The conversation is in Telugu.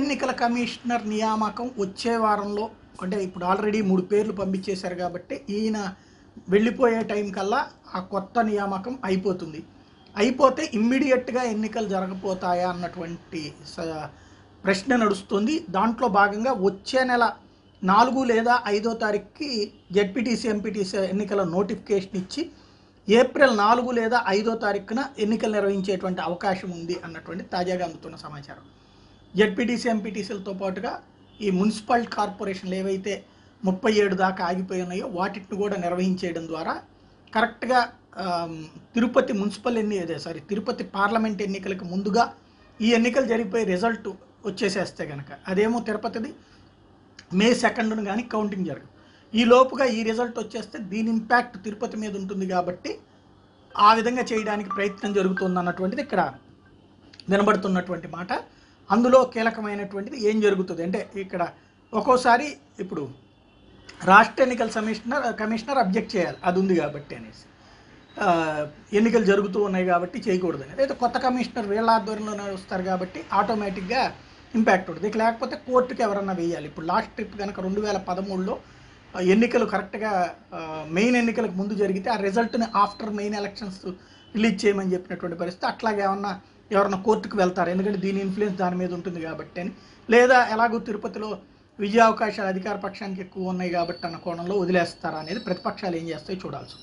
ఎన్నికల కమిషనర్ నియామకం వచ్చే వారంలో అంటే ఇప్పుడు ఆల్రెడీ మూడు పేర్లు పంపించేశారు కాబట్టి ఈయన వెళ్ళిపోయే టైం కల్లా ఆ కొత్త నియామకం అయిపోతుంది అయిపోతే ఇమ్మీడియట్గా ఎన్నికలు జరగపోతాయా అన్నటువంటి ప్రశ్న నడుస్తుంది దాంట్లో భాగంగా వచ్చే నెల నాలుగు లేదా ఐదో తారీఖుకి జెడ్పీటీసీ ఎంపీటీసీ ఎన్నికల నోటిఫికేషన్ ఇచ్చి ఏప్రిల్ నాలుగు లేదా ఐదో తారీఖున ఎన్నికలు నిర్వహించేటువంటి అవకాశం ఉంది అన్నటువంటి తాజాగా అందుతున్న సమాచారం జడ్పీటీసీ ఎంపీటీసీలతో పాటుగా ఈ మున్సిపల్ కార్పొరేషన్లు ఏవైతే ముప్పై ఏడు దాకా ఆగిపోయి ఉన్నాయో వాటిని కూడా నిర్వహించేయడం ద్వారా కరెక్ట్గా తిరుపతి మున్సిపల్ ఎన్ని సారీ తిరుపతి పార్లమెంట్ ఎన్నికలకు ముందుగా ఈ ఎన్నికలు జరిగిపోయే రిజల్ట్ వచ్చేసేస్తే కనుక అదేమో తిరుపతిది మే సెకండ్ను కానీ కౌంటింగ్ జరగదు ఈ లోపుగా ఈ రిజల్ట్ వచ్చేస్తే దీని ఇంపాక్ట్ తిరుపతి మీద ఉంటుంది కాబట్టి ఆ విధంగా చేయడానికి ప్రయత్నం జరుగుతుంది అన్నటువంటిది ఇక్కడ వినబడుతున్నటువంటి మాట అందులో కీలకమైనటువంటిది ఏం జరుగుతుంది అంటే ఇక్కడ ఒక్కోసారి ఇప్పుడు రాష్ట్ర ఎన్నికల కమిషనర్ కమిషనర్ అబ్జెక్ట్ చేయాలి అది ఉంది కాబట్టి అనేసి ఎన్నికలు జరుగుతూ ఉన్నాయి కాబట్టి చేయకూడదు అనేది అయితే కొత్త కమిషనర్ వీళ్ళ ఆధ్వర్యంలోనే వస్తారు కాబట్టి ఆటోమేటిక్గా ఇంపాక్ట్ ఉంటుంది ఇక లేకపోతే కోర్టుకి ఎవరన్నా వేయాలి ఇప్పుడు లాస్ట్ ట్రిప్ కనుక రెండు వేల పదమూడులో ఎన్నికలు కరెక్ట్గా మెయిన్ ఎన్నికలకు ముందు జరిగితే ఆ రిజల్ట్ని ఆఫ్టర్ మెయిన్ ఎలక్షన్స్ రిలీజ్ చేయమని చెప్పినటువంటి పరిస్థితి అట్లాగే ఏమన్నా ఎవరన్నా కోర్టుకు వెళ్తారు ఎందుకంటే దీని ఇన్ఫ్లుయెన్స్ దాని మీద ఉంటుంది కాబట్టి అని లేదా ఎలాగో తిరుపతిలో విజయావకాశాలు అధికార పక్షానికి ఎక్కువ ఉన్నాయి కాబట్టి అన్న కోణంలో వదిలేస్తారా అనేది ప్రతిపక్షాలు ఏం చేస్తాయో చూడాల్సి